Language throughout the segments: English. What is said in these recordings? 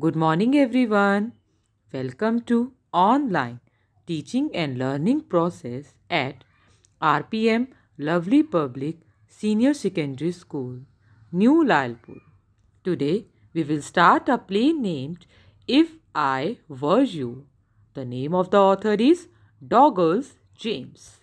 Good morning everyone. Welcome to online teaching and learning process at RPM Lovely Public Senior Secondary School, New Lalpur. Today we will start a play named If I Were You. The name of the author is Doggles James.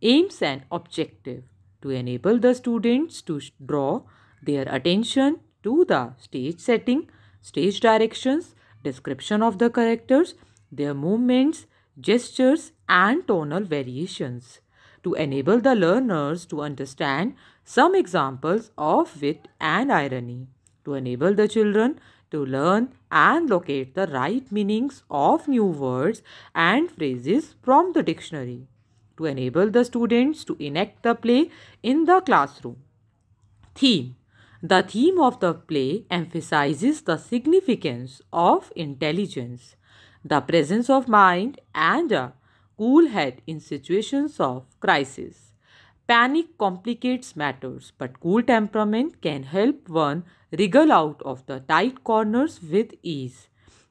Aims and objective to enable the students to draw their attention to the stage setting stage directions, description of the characters, their movements, gestures and tonal variations to enable the learners to understand some examples of wit and irony, to enable the children to learn and locate the right meanings of new words and phrases from the dictionary, to enable the students to enact the play in the classroom. Theme the theme of the play emphasizes the significance of intelligence, the presence of mind, and a cool head in situations of crisis. Panic complicates matters, but cool temperament can help one wriggle out of the tight corners with ease.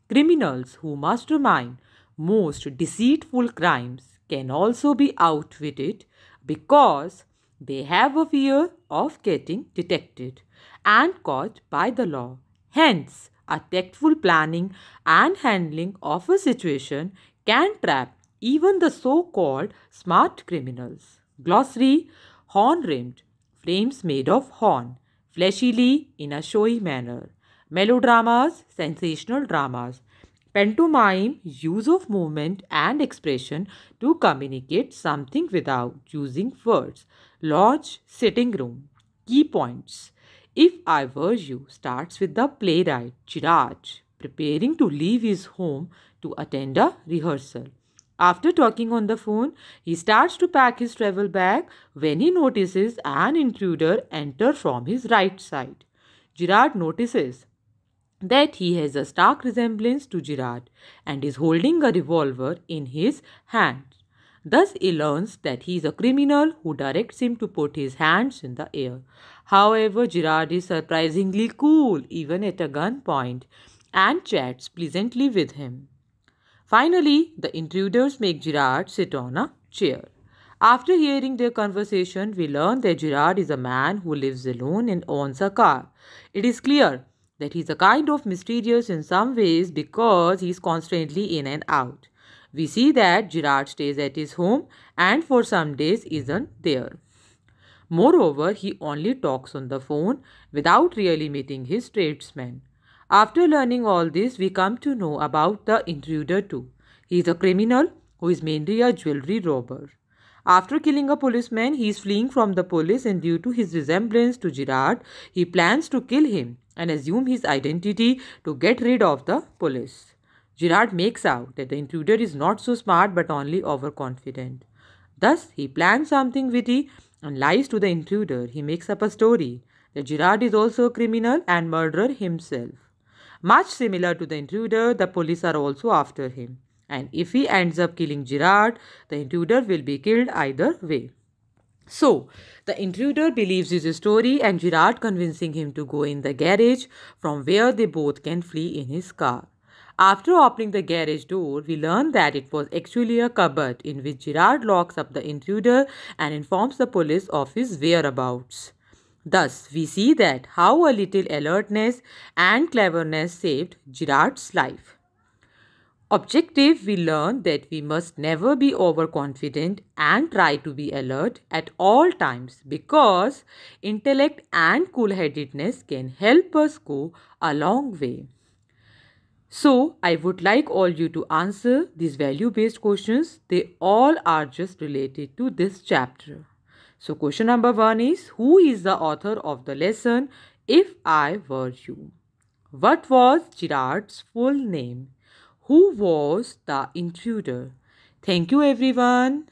Criminals who mastermind most deceitful crimes can also be outwitted because they have a fear of getting detected and caught by the law. Hence, a tactful planning and handling of a situation can trap even the so called smart criminals. Glossary Horn rimmed, frames made of horn, fleshily in a showy manner. Melodramas, sensational dramas, pantomime use of movement and expression to communicate something without using words. Lodge, sitting room. Key points. If I were you starts with the playwright Chiraj preparing to leave his home to attend a rehearsal. After talking on the phone, he starts to pack his travel bag when he notices an intruder enter from his right side. Girard notices that he has a stark resemblance to Girard and is holding a revolver in his hand. Thus, he learns that he is a criminal who directs him to put his hands in the air. However, Girard is surprisingly cool, even at a gunpoint, and chats pleasantly with him. Finally, the intruders make Girard sit on a chair. After hearing their conversation, we learn that Girard is a man who lives alone and owns a car. It is clear that he's a kind of mysterious in some ways because he's constantly in and out. We see that Gerard stays at his home and for some days isn't there. Moreover, he only talks on the phone without really meeting his tradesmen. After learning all this, we come to know about the intruder too. He is a criminal who is mainly a jewelry robber. After killing a policeman, he is fleeing from the police and due to his resemblance to Girard, he plans to kill him and assume his identity to get rid of the police. Girard makes out that the intruder is not so smart but only overconfident. Thus, he plans something witty and lies to the intruder. He makes up a story that Girard is also a criminal and murderer himself. Much similar to the intruder, the police are also after him. And if he ends up killing Gerard, the intruder will be killed either way. So, the intruder believes his story and Gerard convincing him to go in the garage from where they both can flee in his car. After opening the garage door, we learn that it was actually a cupboard in which Gerard locks up the intruder and informs the police of his whereabouts. Thus, we see that how a little alertness and cleverness saved Gerard's life objective, we learn that we must never be overconfident and try to be alert at all times because intellect and cool headedness can help us go a long way. So, I would like all you to answer these value based questions. They all are just related to this chapter. So, question number one is Who is the author of the lesson If I Were You? What was Girard's full name? who was the intruder. Thank you, everyone.